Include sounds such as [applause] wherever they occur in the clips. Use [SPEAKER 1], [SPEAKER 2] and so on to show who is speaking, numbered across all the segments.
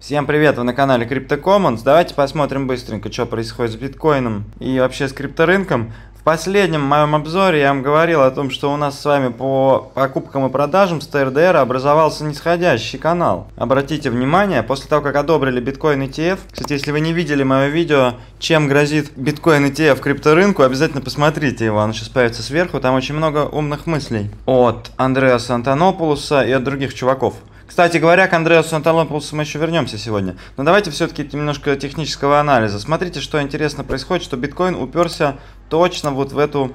[SPEAKER 1] Всем привет, вы на канале Crypto Commons. Давайте посмотрим быстренько, что происходит с биткоином и вообще с крипторынком. В последнем моем обзоре я вам говорил о том, что у нас с вами по покупкам и продажам с ТРДР образовался нисходящий канал. Обратите внимание, после того, как одобрили биткоин ETF, кстати, если вы не видели мое видео, чем грозит биткоин ETF крипторынку, обязательно посмотрите его, оно сейчас появится сверху, там очень много умных мыслей от Андреаса Антонопулуса и от других чуваков. Кстати говоря, к Андреасу Анталопулосу мы еще вернемся сегодня. Но давайте все-таки немножко технического анализа. Смотрите, что интересно происходит, что биткоин уперся точно вот в эту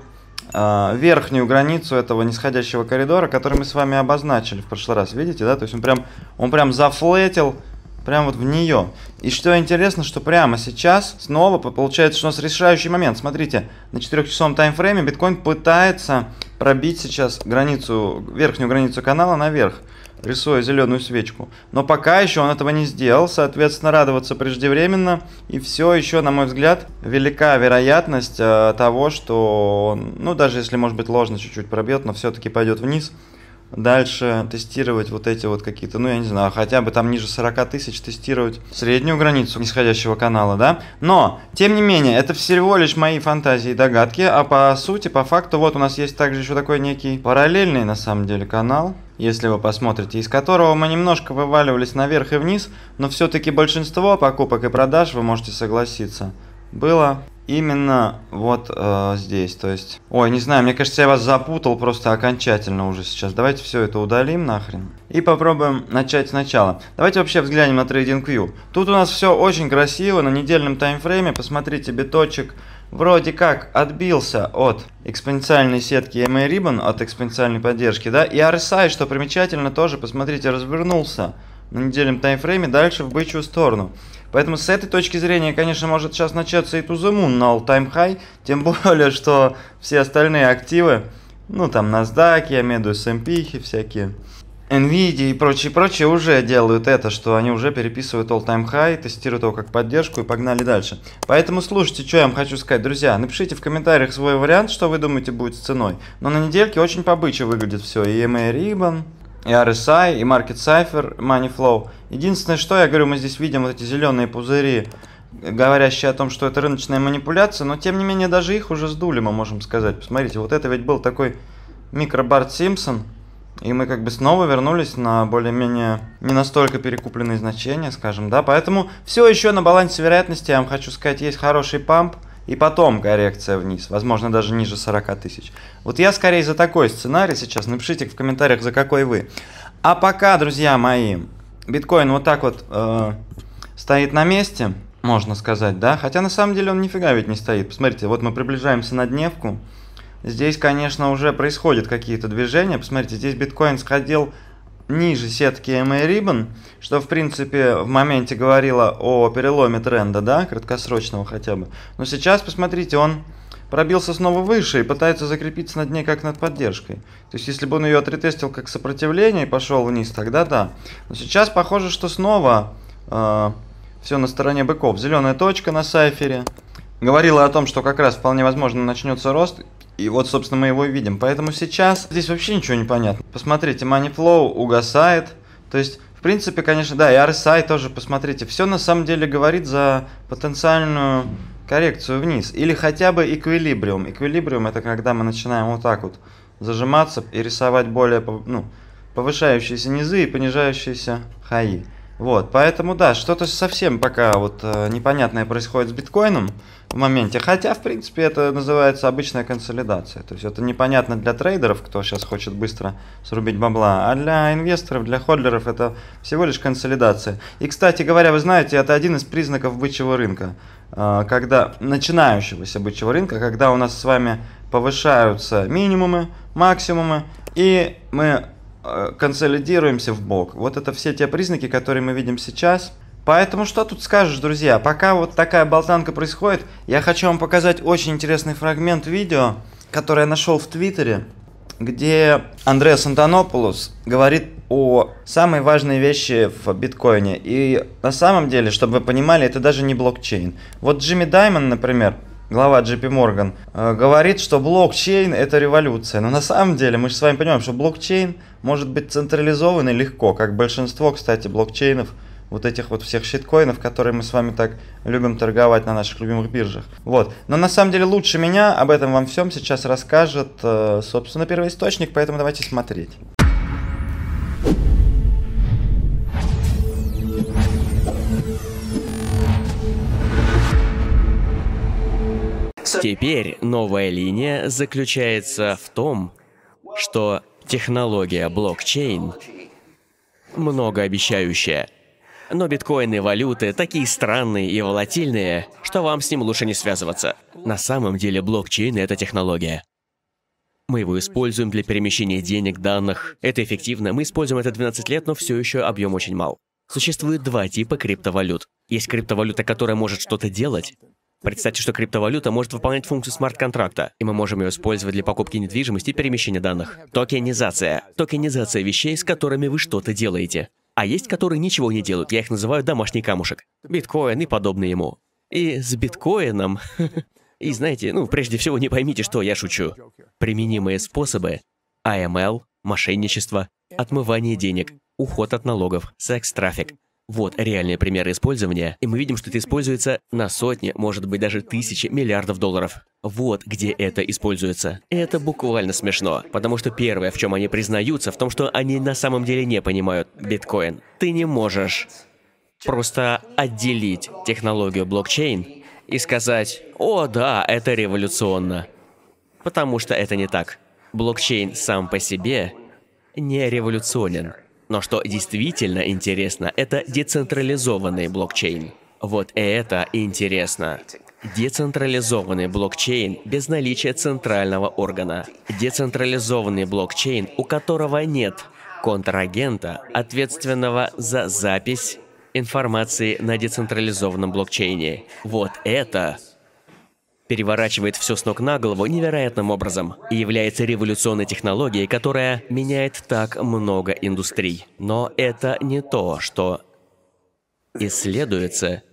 [SPEAKER 1] э, верхнюю границу этого нисходящего коридора, который мы с вами обозначили в прошлый раз. Видите, да? То есть он прям, он прям зафлетил прям вот в нее. И что интересно, что прямо сейчас снова получается, что у нас решающий момент. Смотрите, на 4-часовом таймфрейме биткоин пытается пробить сейчас границу, верхнюю границу канала наверх рисуя зеленую свечку. Но пока еще он этого не сделал, соответственно, радоваться преждевременно. И все еще, на мой взгляд, велика вероятность э, того, что он, ну, даже если, может быть, ложно чуть-чуть пробьет, но все-таки пойдет вниз. Дальше тестировать вот эти вот какие-то, ну, я не знаю, хотя бы там ниже 40 тысяч тестировать среднюю границу нисходящего канала, да? Но, тем не менее, это всего лишь мои фантазии и догадки, а по сути, по факту, вот у нас есть также еще такой некий параллельный, на самом деле, канал, если вы посмотрите, из которого мы немножко вываливались наверх и вниз, но все-таки большинство покупок и продаж, вы можете согласиться, было именно вот э, здесь. То есть, ой, не знаю, мне кажется, я вас запутал просто окончательно уже сейчас. Давайте все это удалим нахрен и попробуем начать сначала. Давайте вообще взглянем на трейдинг TradingView. Тут у нас все очень красиво на недельном таймфрейме. Посмотрите, биточек вроде как отбился от экспоненциальной сетки EMA Ribbon, от экспоненциальной поддержки, да, и RSI, что примечательно, тоже, посмотрите, развернулся на недельном таймфрейме дальше в бычью сторону. Поэтому с этой точки зрения, конечно, может сейчас начаться и тузымун на all-time high, тем [laughs] более, что все остальные активы, ну там NASDAQ, я имею в виду S&P, всякие NVIDIA и прочие, прочие уже делают это, что они уже переписывают all-time high, тестируют его как поддержку и погнали дальше. Поэтому слушайте, что я вам хочу сказать, друзья. Напишите в комментариях свой вариант, что вы думаете будет с ценой. Но на недельке очень побыче выглядит все. И EMA Ribbon, и RSI, и Market Cipher, Money Flow. Единственное, что я говорю, мы здесь видим вот эти зеленые пузыри, говорящие о том, что это рыночная манипуляция, но тем не менее даже их уже сдули, мы можем сказать. Посмотрите, вот это ведь был такой микро Барт Симпсон, и мы как бы снова вернулись на более-менее не настолько перекупленные значения, скажем, да. Поэтому все еще на балансе вероятности, я вам хочу сказать, есть хороший памп, и потом коррекция вниз, возможно, даже ниже 40 тысяч. Вот я скорее за такой сценарий сейчас, напишите в комментариях, за какой вы. А пока, друзья мои, биткоин вот так вот э, стоит на месте, можно сказать, да, хотя на самом деле он нифига ведь не стоит. Посмотрите, вот мы приближаемся на дневку, Здесь, конечно, уже происходят какие-то движения. Посмотрите, здесь биткоин сходил ниже сетки MA эм Ribbon, что, в принципе, в моменте говорило о переломе тренда, да, краткосрочного хотя бы. Но сейчас, посмотрите, он пробился снова выше и пытается закрепиться над ней как над поддержкой. То есть, если бы он ее отретестил как сопротивление и пошел вниз, тогда да. Но сейчас похоже, что снова э, все на стороне быков. Зеленая точка на сайфере говорила о том, что как раз вполне возможно начнется рост. И вот, собственно, мы его и видим. Поэтому сейчас здесь вообще ничего не понятно. Посмотрите, Money Flow угасает. То есть, в принципе, конечно, да, и RSI тоже, посмотрите. Все на самом деле говорит за потенциальную коррекцию вниз. Или хотя бы эквилибриум. Эквилибриум это когда мы начинаем вот так вот зажиматься и рисовать более ну, повышающиеся низы и понижающиеся хаи. Вот, поэтому да, что-то совсем пока вот э, непонятное происходит с биткоином в моменте. Хотя, в принципе, это называется обычная консолидация. То есть это непонятно для трейдеров, кто сейчас хочет быстро срубить бабла, а для инвесторов, для ходлеров это всего лишь консолидация. И, кстати говоря, вы знаете, это один из признаков бычьего рынка, э, когда начинающегося бычьего рынка, когда у нас с вами повышаются минимумы, максимумы, и мы Э, консолидируемся в бок. Вот это все те признаки, которые мы видим сейчас. Поэтому что тут скажешь, друзья? Пока вот такая болтанка происходит, я хочу вам показать очень интересный фрагмент видео, который я нашел в Твиттере, где Андреас Антонопoulos говорит о самой важной вещи в биткоине. И на самом деле, чтобы вы понимали, это даже не блокчейн. Вот Джимми Даймон, например, глава JP Morgan, э, говорит, что блокчейн – это революция. Но на самом деле мы же с вами понимаем, что блокчейн может быть централизован и легко, как большинство, кстати, блокчейнов, вот этих вот всех щиткоинов, которые мы с вами так любим торговать на наших любимых биржах. Вот. Но на самом деле лучше меня об этом вам всем сейчас расскажет, э, собственно, первоисточник, поэтому давайте смотреть.
[SPEAKER 2] Теперь новая линия заключается в том, что технология блокчейн многообещающая. Но биткоины, валюты такие странные и волатильные, что вам с ним лучше не связываться. На самом деле блокчейн — это технология. Мы его используем для перемещения денег, данных. Это эффективно. Мы используем это 12 лет, но все еще объем очень мал. Существует два типа криптовалют. Есть криптовалюта, которая может что-то делать, Представьте, что криптовалюта может выполнять функцию смарт-контракта, и мы можем ее использовать для покупки недвижимости и перемещения данных. Токенизация. Токенизация вещей, с которыми вы что-то делаете. А есть, которые ничего не делают, я их называю домашний камушек. Биткоин и подобное ему. И с биткоином... [laughs] И знаете, ну, прежде всего, не поймите, что я шучу. Применимые способы — АМЛ, эм мошенничество, отмывание денег, уход от налогов, секс-трафик. Вот реальные примеры использования, и мы видим, что это используется на сотни, может быть даже тысячи миллиардов долларов. Вот где это используется. Это буквально смешно, потому что первое, в чем они признаются, в том, что они на самом деле не понимают биткоин. Ты не можешь просто отделить технологию блокчейн и сказать, о да, это революционно. Потому что это не так. Блокчейн сам по себе не революционен. Но что действительно интересно, это децентрализованный блокчейн. Вот это интересно. Децентрализованный блокчейн без наличия центрального органа. Децентрализованный блокчейн, у которого нет контрагента, ответственного за запись информации на децентрализованном блокчейне. Вот это переворачивает все с ног на голову невероятным образом и является революционной технологией, которая меняет так много индустрий. Но это не то, что исследуется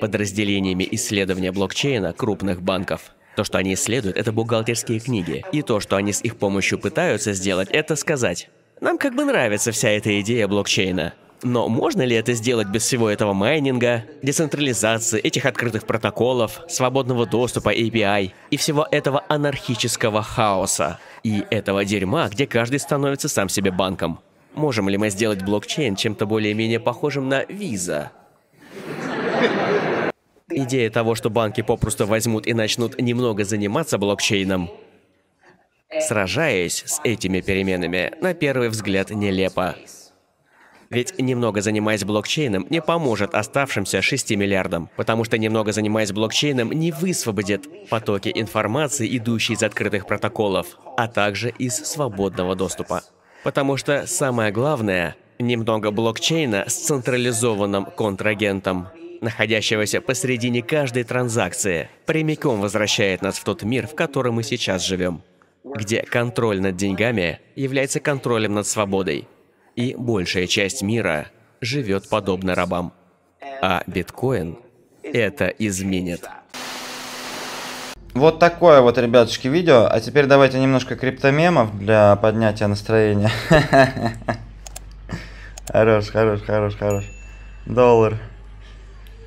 [SPEAKER 2] подразделениями исследования блокчейна крупных банков. То, что они исследуют, это бухгалтерские книги. И то, что они с их помощью пытаются сделать, это сказать. Нам как бы нравится вся эта идея блокчейна. Но можно ли это сделать без всего этого майнинга, децентрализации, этих открытых протоколов, свободного доступа API и всего этого анархического хаоса? И этого дерьма, где каждый становится сам себе банком. Можем ли мы сделать блокчейн чем-то более-менее похожим на виза? Идея того, что банки попросту возьмут и начнут немного заниматься блокчейном, сражаясь с этими переменами, на первый взгляд нелепо. Ведь немного занимаясь блокчейном не поможет оставшимся 6 миллиардам, потому что немного занимаясь блокчейном не высвободит потоки информации, идущие из открытых протоколов, а также из свободного доступа. Потому что самое главное — немного блокчейна с централизованным контрагентом находящегося посредине каждой транзакции, прямиком возвращает нас в тот мир, в котором мы сейчас живем, где контроль над деньгами является контролем над свободой, и большая часть мира живет подобно рабам. А биткоин это изменит. Вот
[SPEAKER 1] такое вот, ребятушки, видео. А теперь давайте немножко криптомемов для поднятия настроения. [laughs] Хорош, хорош, хорош, хорош. Доллар.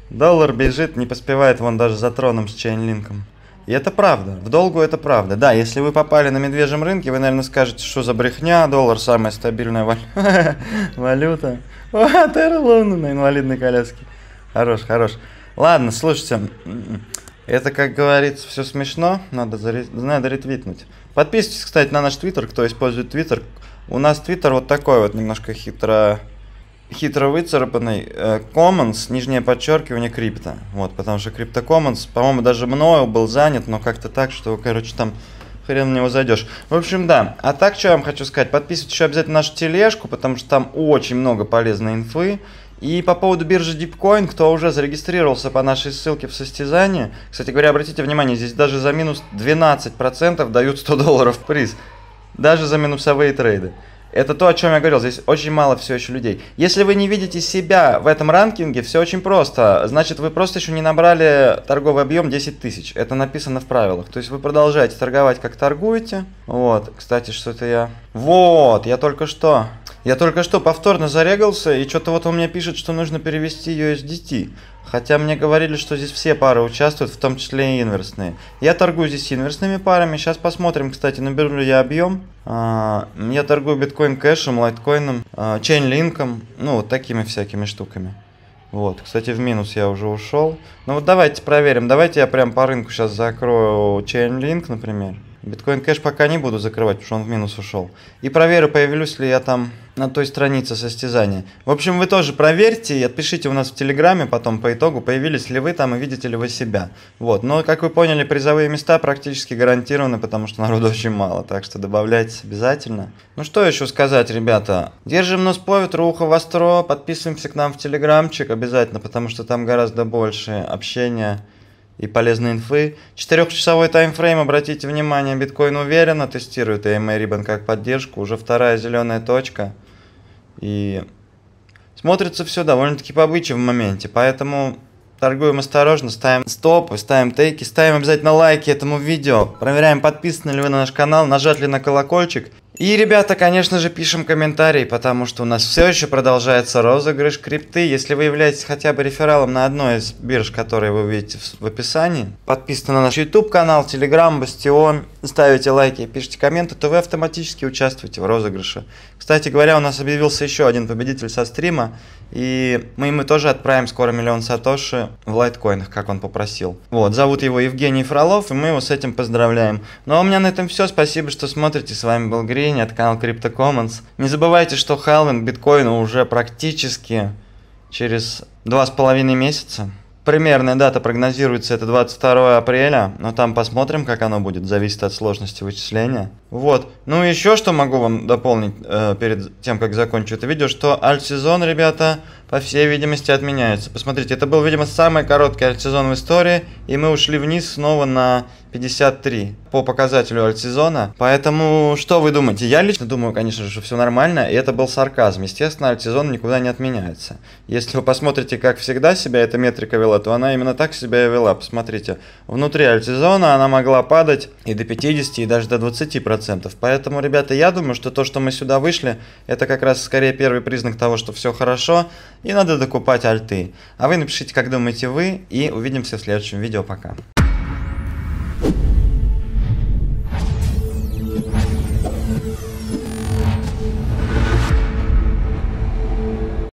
[SPEAKER 1] Доллар бежит, не поспевает вон даже за троном с чейнлинком. И это правда, в долгу это правда. Да, если вы попали на медвежьем рынке, вы, наверное, скажете, что за брехня, доллар самая стабильная [laughs] валюта. Вот, Эрлун на инвалидной коляске. Хорош, хорош. Ладно, слушайте, м-м, это, как говорится, все смешно, надо, заре... надо ретвитнуть. Подписывайтесь, кстати, на наш твиттер, кто использует твиттер. У нас твиттер вот такой вот, немножко хитро хитро выцарапанный э, Commons, нижнее подчеркивание крипто. Вот, потому что крипто Commons, по-моему, даже мною был занят, но как-то так, что, короче, там хрен на него зайдешь. В общем, да. А так, что я вам хочу сказать, подписывайтесь еще обязательно нашу тележку, потому что там очень много полезной инфы. И по поводу биржи Deepcoin, кто уже зарегистрировался по нашей ссылке в состязании, кстати говоря, обратите внимание, здесь даже за минус 12% дают 100 долларов приз. Даже за минусовые трейды. Это то, о чем я говорил, здесь очень мало все еще людей. Если вы не видите себя в этом ранкинге, все очень просто. Значит, вы просто еще не набрали торговый объем 10 тысяч. Это написано в правилах. То есть вы продолжаете торговать, как торгуете. Вот, кстати, что-то я... Вот, я только что я только что повторно зарегался, и что-то вот он мне пишет, что нужно перевести USDT. Хотя мне говорили, что здесь все пары участвуют, в том числе и инверсные. Я торгую здесь инверсными парами. Сейчас посмотрим, кстати, наберу ли я объем. А, я торгую биткоин кэшем, лайткоином, а, чейнлинком, ну вот такими всякими штуками. Вот, кстати, в минус я уже ушел. Ну вот давайте проверим. Давайте я прям по рынку сейчас закрою чейнлинк, например. Биткоин кэш пока не буду закрывать, потому что он в минус ушел. И проверю, появлюсь ли я там на той странице состязания. В общем, вы тоже проверьте и отпишите у нас в Телеграме потом по итогу, появились ли вы там и видите ли вы себя. Вот. Но, как вы поняли, призовые места практически гарантированы, потому что народу [laughs] очень мало, так что добавляйтесь обязательно. Ну что еще сказать, ребята? Держим нос по ветру, ухо востро, подписываемся к нам в Телеграмчик обязательно, потому что там гораздо больше общения и полезной инфы. Четырехчасовой таймфрейм, обратите внимание, биткоин уверенно тестирует AMA Ribbon эм как поддержку, уже вторая зеленая точка. И смотрится все довольно-таки побыче в моменте, поэтому торгуем осторожно, ставим стопы, ставим тейки, ставим обязательно лайки этому видео, проверяем, подписаны ли вы на наш канал, нажат ли на колокольчик. И, ребята, конечно же, пишем комментарии, потому что у нас все еще продолжается розыгрыш крипты. Если вы являетесь хотя бы рефералом на одной из бирж, которые вы увидите в описании, подписаны на наш YouTube канал, Telegram, Бастион, ставите лайки пишите комменты, то вы автоматически участвуете в розыгрыше. Кстати говоря, у нас объявился еще один победитель со стрима, и мы ему тоже отправим скоро миллион сатоши в лайткоинах, как он попросил. Вот, зовут его Евгений Фролов, и мы его с этим поздравляем. Ну а у меня на этом все. Спасибо, что смотрите. С вами был Грин зрения, это канал Crypto Commons. Не забывайте, что халвинг биткоина уже практически через 2,5 месяца. Примерная дата прогнозируется это 22 апреля, но там посмотрим, как оно будет, зависит от сложности вычисления. Вот. Ну и еще что могу вам дополнить э, перед тем, как закончу это видео, что альт-сезон, ребята, по всей видимости отменяется. Посмотрите, это был, видимо, самый короткий альт-сезон в истории, и мы ушли вниз снова на 53 по показателю альтсезона. Поэтому, что вы думаете? Я лично думаю, конечно же, что все нормально, и это был сарказм. Естественно, альтсезон никуда не отменяется. Если вы посмотрите, как всегда себя эта метрика вела, то она именно так себя и вела. Посмотрите, внутри альтсезона она могла падать и до 50, и даже до 20%. Поэтому, ребята, я думаю, что то, что мы сюда вышли, это как раз скорее первый признак того, что все хорошо, и надо докупать альты. А вы напишите, как думаете вы, и увидимся в следующем видео. Пока.